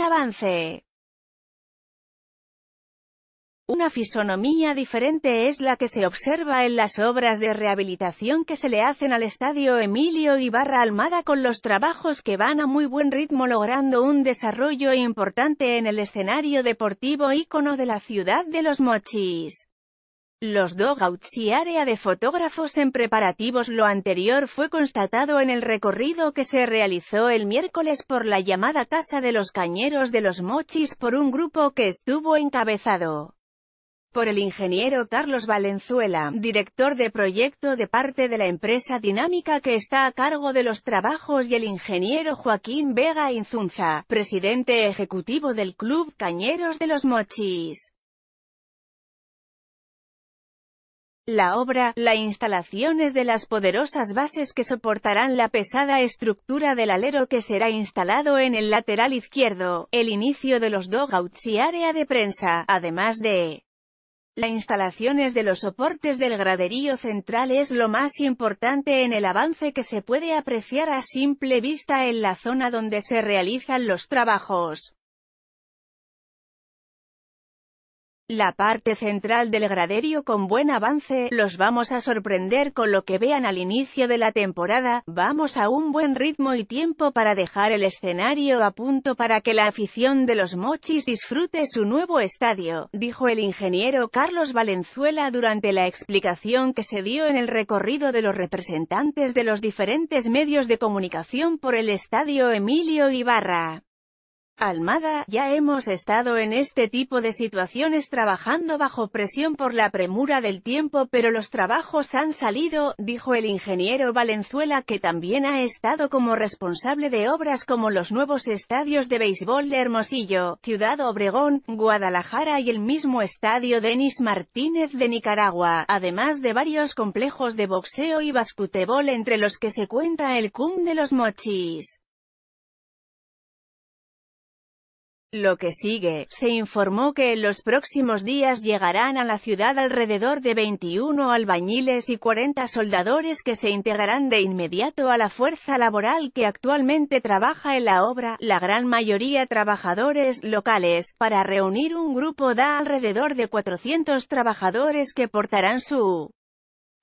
avance. Una fisonomía diferente es la que se observa en las obras de rehabilitación que se le hacen al estadio Emilio Ibarra Almada con los trabajos que van a muy buen ritmo logrando un desarrollo importante en el escenario deportivo ícono de la ciudad de los mochis. Los dogouts y área de fotógrafos en preparativos Lo anterior fue constatado en el recorrido que se realizó el miércoles por la llamada Casa de los Cañeros de los Mochis por un grupo que estuvo encabezado por el ingeniero Carlos Valenzuela, director de proyecto de parte de la empresa Dinámica que está a cargo de los trabajos y el ingeniero Joaquín Vega Inzunza, presidente ejecutivo del Club Cañeros de los Mochis. La obra, la instalación es de las poderosas bases que soportarán la pesada estructura del alero que será instalado en el lateral izquierdo, el inicio de los dogouts y área de prensa, además de la instalación es de los soportes del graderío central es lo más importante en el avance que se puede apreciar a simple vista en la zona donde se realizan los trabajos. la parte central del graderio con buen avance, los vamos a sorprender con lo que vean al inicio de la temporada, vamos a un buen ritmo y tiempo para dejar el escenario a punto para que la afición de los mochis disfrute su nuevo estadio, dijo el ingeniero Carlos Valenzuela durante la explicación que se dio en el recorrido de los representantes de los diferentes medios de comunicación por el estadio Emilio Ibarra. Almada, ya hemos estado en este tipo de situaciones trabajando bajo presión por la premura del tiempo pero los trabajos han salido, dijo el ingeniero Valenzuela que también ha estado como responsable de obras como los nuevos estadios de béisbol de Hermosillo, Ciudad Obregón, Guadalajara y el mismo estadio Denis Martínez de Nicaragua, además de varios complejos de boxeo y bascutebol entre los que se cuenta el CUM de los Mochis. Lo que sigue, se informó que en los próximos días llegarán a la ciudad alrededor de 21 albañiles y 40 soldadores que se integrarán de inmediato a la fuerza laboral que actualmente trabaja en la obra, la gran mayoría trabajadores locales, para reunir un grupo da alrededor de 400 trabajadores que portarán su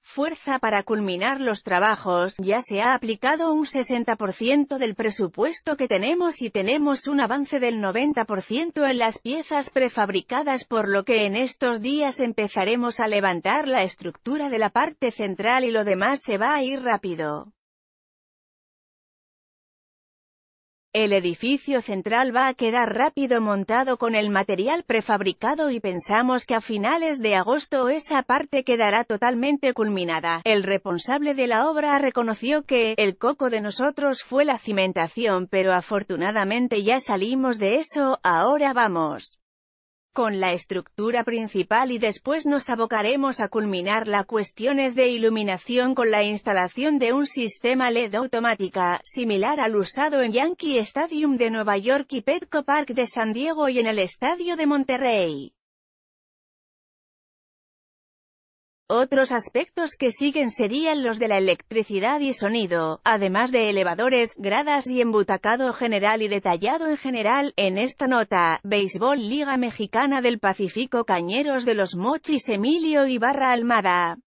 fuerza para culminar los trabajos, ya se ha aplicado un 60% del presupuesto que tenemos y tenemos un avance del 90% en las piezas prefabricadas por lo que en estos días empezaremos a levantar la estructura de la parte central y lo demás se va a ir rápido. El edificio central va a quedar rápido montado con el material prefabricado y pensamos que a finales de agosto esa parte quedará totalmente culminada. El responsable de la obra reconoció que, el coco de nosotros fue la cimentación pero afortunadamente ya salimos de eso, ahora vamos con la estructura principal y después nos abocaremos a culminar las cuestiones de iluminación con la instalación de un sistema LED automática, similar al usado en Yankee Stadium de Nueva York y Petco Park de San Diego y en el Estadio de Monterrey. Otros aspectos que siguen serían los de la electricidad y sonido, además de elevadores, gradas y embutacado general y detallado en general. En esta nota, Béisbol Liga Mexicana del Pacífico Cañeros de los Mochis Emilio Ibarra Almada.